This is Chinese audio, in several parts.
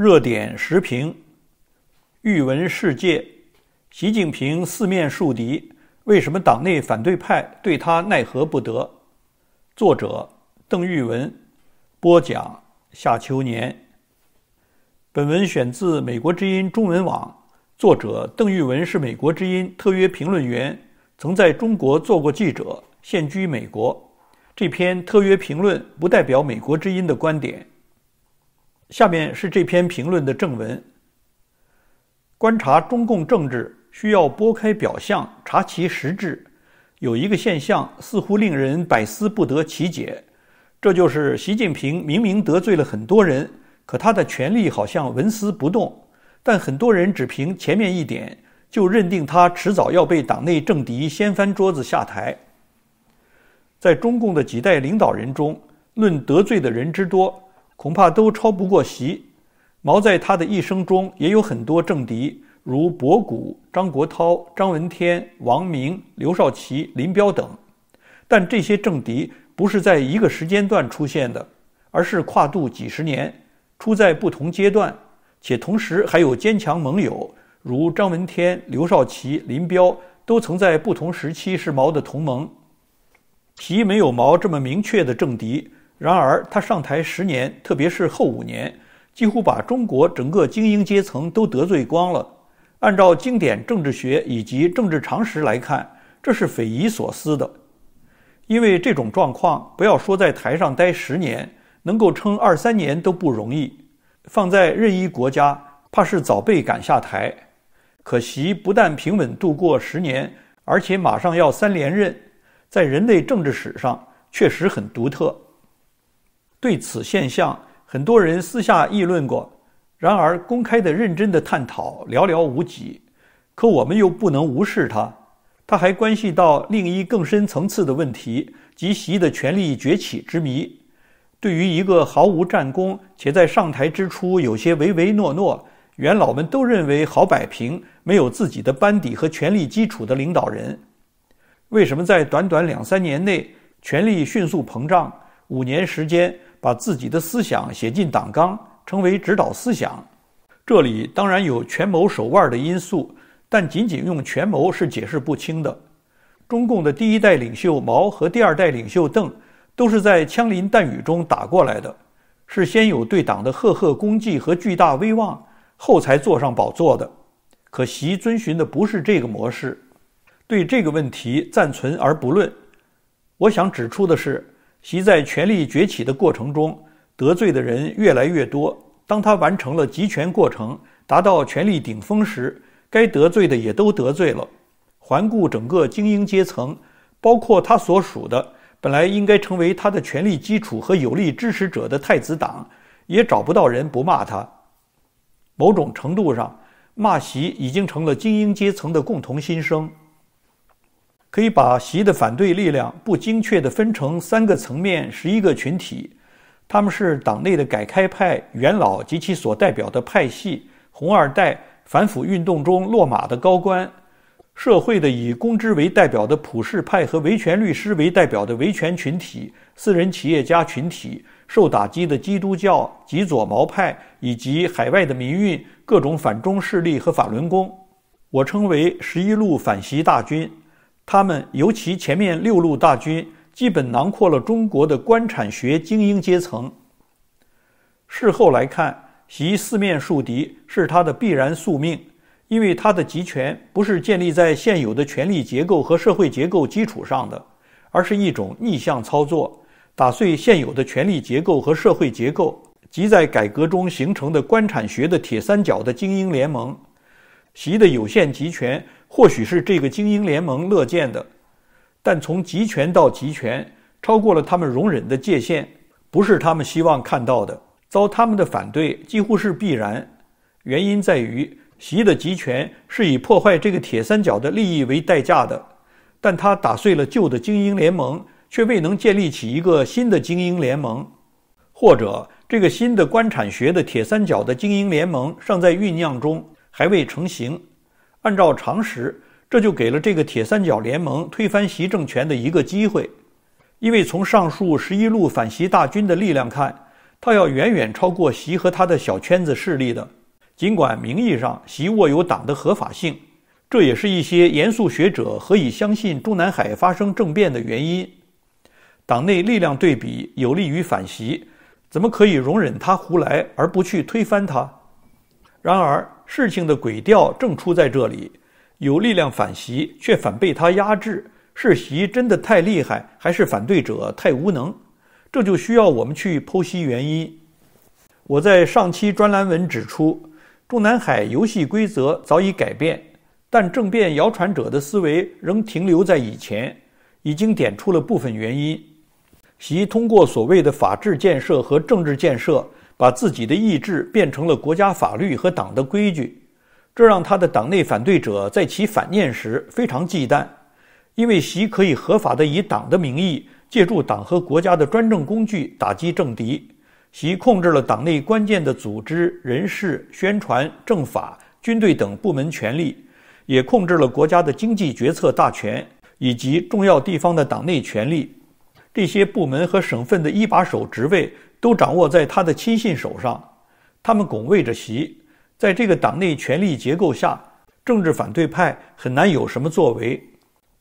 热点时评：欲文世界，习近平四面树敌，为什么党内反对派对他奈何不得？作者：邓玉文，播讲：夏秋年。本文选自美国之音中文网。作者邓玉文是美国之音特约评论员，曾在中国做过记者，现居美国。这篇特约评论不代表美国之音的观点。下面是这篇评论的正文。观察中共政治，需要拨开表象，查其实质。有一个现象似乎令人百思不得其解，这就是习近平明明得罪了很多人，可他的权力好像纹丝不动。但很多人只凭前面一点，就认定他迟早要被党内政敌掀翻桌子下台。在中共的几代领导人中，论得罪的人之多。恐怕都超不过习。毛在他的一生中也有很多政敌，如博古、张国焘、张闻天、王明、刘少奇、林彪等。但这些政敌不是在一个时间段出现的，而是跨度几十年，出在不同阶段，且同时还有坚强盟友，如张闻天、刘少奇、林彪，都曾在不同时期是毛的同盟。席没有毛这么明确的政敌。然而，他上台十年，特别是后五年，几乎把中国整个精英阶层都得罪光了。按照经典政治学以及政治常识来看，这是匪夷所思的。因为这种状况，不要说在台上待十年，能够撑二三年都不容易。放在任意国家，怕是早被赶下台。可惜，不但平稳度过十年，而且马上要三连任，在人类政治史上确实很独特。对此现象，很多人私下议论过，然而公开的、认真的探讨寥寥无几。可我们又不能无视它，它还关系到另一更深层次的问题及习的权力崛起之谜。对于一个毫无战功，且在上台之初有些唯唯诺诺，元老们都认为好摆平，没有自己的班底和权力基础的领导人，为什么在短短两三年内权力迅速膨胀？五年时间。把自己的思想写进党纲，成为指导思想。这里当然有权谋手腕的因素，但仅仅用权谋是解释不清的。中共的第一代领袖毛和第二代领袖邓，都是在枪林弹雨中打过来的，是先有对党的赫赫功绩和巨大威望，后才坐上宝座的。可习遵循的不是这个模式。对这个问题暂存而不论，我想指出的是。习在权力崛起的过程中得罪的人越来越多。当他完成了集权过程，达到权力顶峰时，该得罪的也都得罪了。环顾整个精英阶层，包括他所属的本来应该成为他的权力基础和有力支持者的太子党，也找不到人不骂他。某种程度上，骂习已经成了精英阶层的共同心声。可以把习的反对力量不精确地分成三个层面十一个群体，他们是党内的改开派元老及其所代表的派系、红二代、反腐运动中落马的高官、社会的以公知为代表的普世派和维权律师为代表的维权群体、私人企业家群体、受打击的基督教极左毛派以及海外的民运各种反中势力和法轮功，我称为十一路反习大军。他们尤其前面六路大军，基本囊括了中国的官、产、学精英阶层。事后来看，习四面树敌是他的必然宿命，因为他的集权不是建立在现有的权力结构和社会结构基础上的，而是一种逆向操作，打碎现有的权力结构和社会结构，即在改革中形成的官、产、学的铁三角的精英联盟。习的有限集权。或许是这个精英联盟乐见的，但从集权到集权，超过了他们容忍的界限，不是他们希望看到的，遭他们的反对几乎是必然。原因在于，习的集权是以破坏这个铁三角的利益为代价的，但他打碎了旧的精英联盟，却未能建立起一个新的精英联盟，或者这个新的官产学的铁三角的精英联盟尚在酝酿中，还未成型。按照常识，这就给了这个铁三角联盟推翻习政权的一个机会。因为从上述十一路反习大军的力量看，他要远远超过习和他的小圈子势力的。尽管名义上习握有党的合法性，这也是一些严肃学者何以相信中南海发生政变的原因。党内力量对比有利于反习，怎么可以容忍他胡来而不去推翻他？然而，事情的轨调正出在这里：有力量反袭，却反被他压制。是袭真的太厉害，还是反对者太无能？这就需要我们去剖析原因。我在上期专栏文指出，中南海游戏规则早已改变，但政变谣传者的思维仍停留在以前，已经点出了部分原因。习通过所谓的法治建设和政治建设。把自己的意志变成了国家法律和党的规矩，这让他的党内反对者在其反面时非常忌惮，因为习可以合法的以党的名义，借助党和国家的专政工具打击政敌。习控制了党内关键的组织、人事、宣传、政法、军队等部门权力，也控制了国家的经济决策大权以及重要地方的党内权力。这些部门和省份的一把手职位都掌握在他的亲信手上，他们拱卫着习。在这个党内权力结构下，政治反对派很难有什么作为。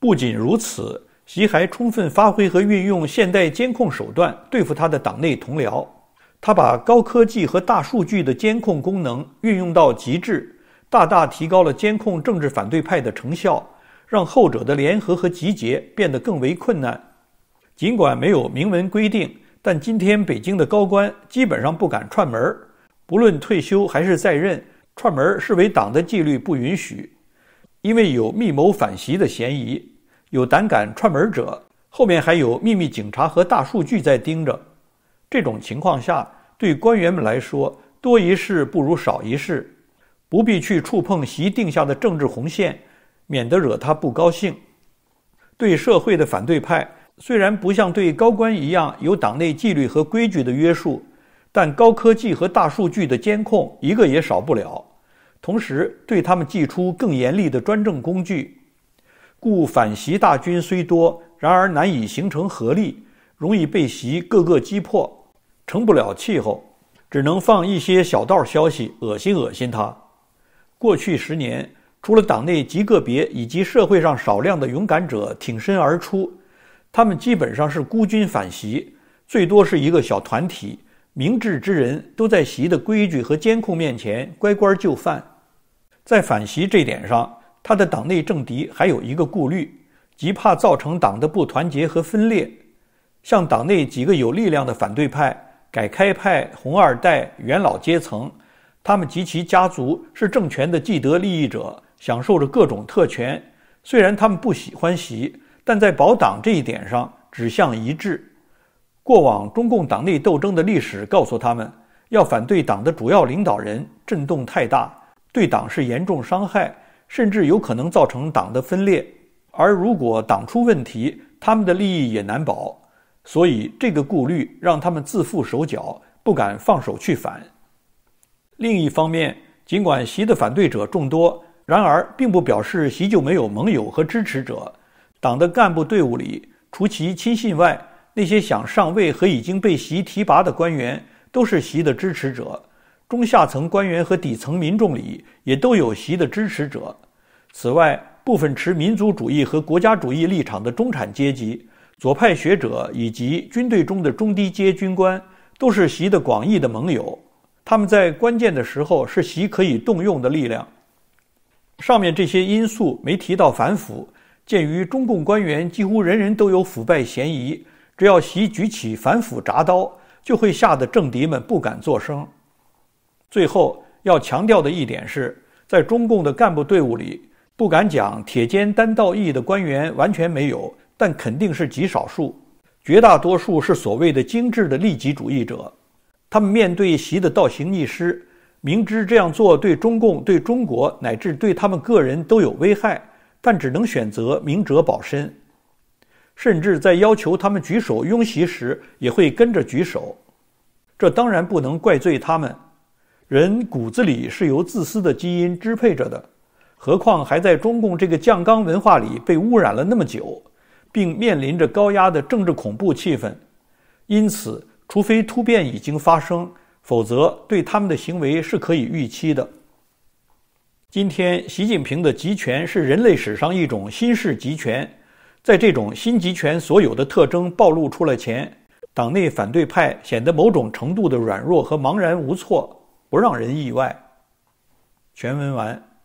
不仅如此，习还充分发挥和运用现代监控手段对付他的党内同僚。他把高科技和大数据的监控功能运用到极致，大大提高了监控政治反对派的成效，让后者的联合和集结变得更为困难。尽管没有明文规定，但今天北京的高官基本上不敢串门儿，不论退休还是在任，串门儿视为党的纪律不允许，因为有密谋反袭的嫌疑。有胆敢串门者，后面还有秘密警察和大数据在盯着。这种情况下，对官员们来说，多一事不如少一事，不必去触碰习定下的政治红线，免得惹他不高兴。对社会的反对派。虽然不像对高官一样有党内纪律和规矩的约束，但高科技和大数据的监控一个也少不了。同时，对他们寄出更严厉的专政工具，故反袭大军虽多，然而难以形成合力，容易被袭个个击破，成不了气候，只能放一些小道消息恶心恶心他。过去十年，除了党内极个别以及社会上少量的勇敢者挺身而出。他们基本上是孤军反袭，最多是一个小团体。明智之人都在袭的规矩和监控面前乖乖就范。在反袭这点上，他的党内政敌还有一个顾虑，即怕造成党的不团结和分裂。像党内几个有力量的反对派，改开派、红二代、元老阶层，他们及其家族是政权的既得利益者，享受着各种特权。虽然他们不喜欢袭。但在保党这一点上，指向一致。过往中共党内斗争的历史告诉他们，要反对党的主要领导人，震动太大，对党是严重伤害，甚至有可能造成党的分裂。而如果党出问题，他们的利益也难保。所以，这个顾虑让他们自缚手脚，不敢放手去反。另一方面，尽管习的反对者众多，然而并不表示习就没有盟友和支持者。党的干部队伍里，除其亲信外，那些想上位和已经被习提拔的官员，都是习的支持者。中下层官员和底层民众里，也都有习的支持者。此外，部分持民族主义和国家主义立场的中产阶级、左派学者以及军队中的中低阶军官，都是习的广义的盟友。他们在关键的时候是习可以动用的力量。上面这些因素没提到反腐。鉴于中共官员几乎人人都有腐败嫌疑，只要习举起反腐铡刀，就会吓得政敌们不敢作声。最后要强调的一点是，在中共的干部队伍里，不敢讲铁肩担道义的官员完全没有，但肯定是极少数，绝大多数是所谓的精致的利己主义者。他们面对习的倒行逆施，明知这样做对中共、对中国乃至对他们个人都有危害。但只能选择明哲保身，甚至在要求他们举手拥袭时，也会跟着举手。这当然不能怪罪他们，人骨子里是由自私的基因支配着的，何况还在中共这个酱缸文化里被污染了那么久，并面临着高压的政治恐怖气氛，因此，除非突变已经发生，否则对他们的行为是可以预期的。今天，习近平的集权是人类史上一种新式集权。在这种新集权所有的特征暴露出来前，党内反对派显得某种程度的软弱和茫然无措，不让人意外。全文完。